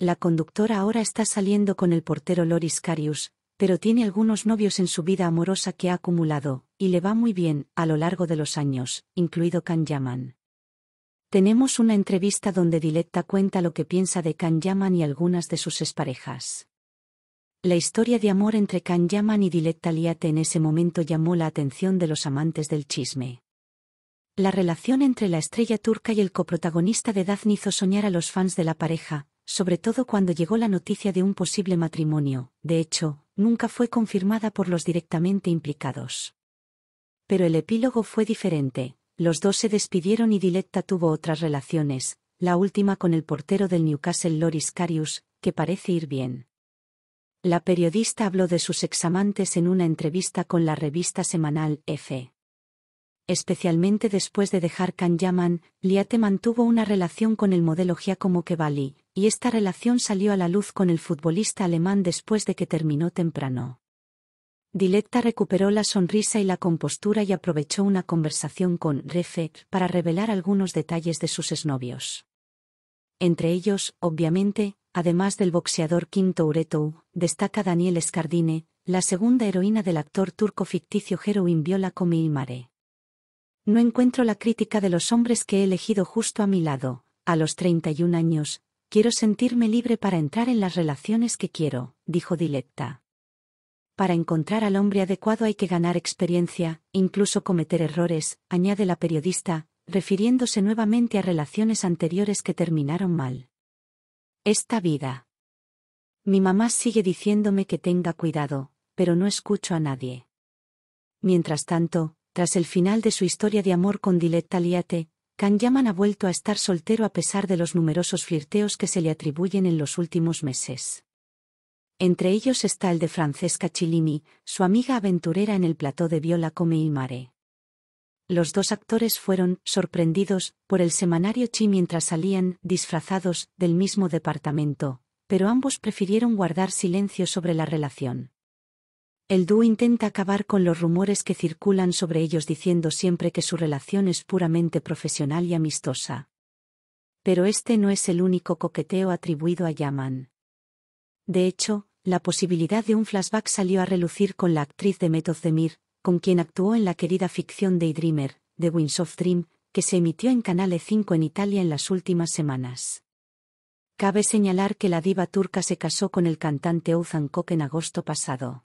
La conductora ahora está saliendo con el portero Loris Carius, pero tiene algunos novios en su vida amorosa que ha acumulado, y le va muy bien, a lo largo de los años, incluido Can Yaman. Tenemos una entrevista donde Diletta cuenta lo que piensa de Can Yaman y algunas de sus exparejas. La historia de amor entre Can Yaman y Diletta Liate en ese momento llamó la atención de los amantes del chisme. La relación entre la estrella turca y el coprotagonista de Daphne hizo soñar a los fans de la pareja, sobre todo cuando llegó la noticia de un posible matrimonio, de hecho, nunca fue confirmada por los directamente implicados. Pero el epílogo fue diferente, los dos se despidieron y Diletta tuvo otras relaciones, la última con el portero del Newcastle Loris Carius, que parece ir bien. La periodista habló de sus examantes en una entrevista con la revista semanal F. Especialmente después de dejar Can Yaman, Liate mantuvo una relación con el modelo Giacomo Kevali, y esta relación salió a la luz con el futbolista alemán después de que terminó temprano. Diletta recuperó la sonrisa y la compostura y aprovechó una conversación con Refe para revelar algunos detalles de sus exnovios. Entre ellos, obviamente, además del boxeador Kim Touretou, destaca Daniel Escardine, la segunda heroína del actor turco ficticio Heroin Viola Comilmare. No encuentro la crítica de los hombres que he elegido justo a mi lado, a los 31 años, Quiero sentirme libre para entrar en las relaciones que quiero, dijo Dilecta. Para encontrar al hombre adecuado hay que ganar experiencia, incluso cometer errores, añade la periodista, refiriéndose nuevamente a relaciones anteriores que terminaron mal. Esta vida. Mi mamá sigue diciéndome que tenga cuidado, pero no escucho a nadie. Mientras tanto, tras el final de su historia de amor con dilecta Liate, Yaman ha vuelto a estar soltero a pesar de los numerosos flirteos que se le atribuyen en los últimos meses. Entre ellos está el de Francesca Chilimi, su amiga aventurera en el plató de Viola Come y Mare. Los dos actores fueron sorprendidos por el semanario Chi mientras salían disfrazados del mismo departamento, pero ambos prefirieron guardar silencio sobre la relación. El dúo intenta acabar con los rumores que circulan sobre ellos diciendo siempre que su relación es puramente profesional y amistosa. Pero este no es el único coqueteo atribuido a Yaman. De hecho, la posibilidad de un flashback salió a relucir con la actriz de Method Demir, con quien actuó en la querida ficción Daydreamer, The Winds of Dream, que se emitió en Canale 5 en Italia en las últimas semanas. Cabe señalar que la diva turca se casó con el cantante Ozan Kok en agosto pasado.